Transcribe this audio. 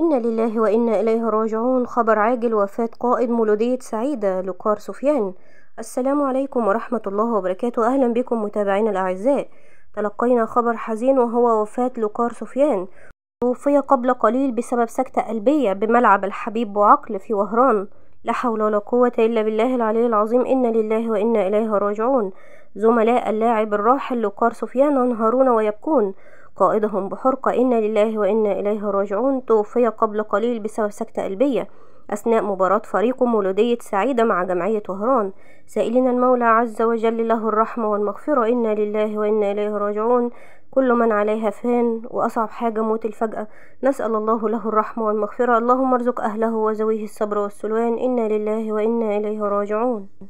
إنا لله وإنا إليه راجعون خبر عاجل وفاة قائد مولودية سعيدة لقار سفيان السلام عليكم ورحمة الله وبركاته أهلا بكم متابعينا الأعزاء تلقينا خبر حزين وهو وفاة لقار سفيان توفي قبل قليل بسبب سكتة قلبية بملعب الحبيب بوعقل في وهران لا حول ولا قوة إلا بالله العلي العظيم إنا لله وإنا إليه راجعون زملاء اللاعب الراحل لقار سفيان ينهارون ويبكون قائدهم بحرقة إنا لله وإنا إليه راجعون توفي قبل قليل بسبب سكتة قلبية أثناء مباراة فريق مولودية سعيدة مع جمعية وهران سائلين المولى عز وجل له الرحمة والمغفرة إنا لله وإنا إليه راجعون كل من عليها فان وأصعب حاجة موت الفجأة نسأل الله له الرحمة والمغفرة اللهم ارزق أهله وزويه الصبر والسلوان إنا لله وإنا إليه راجعون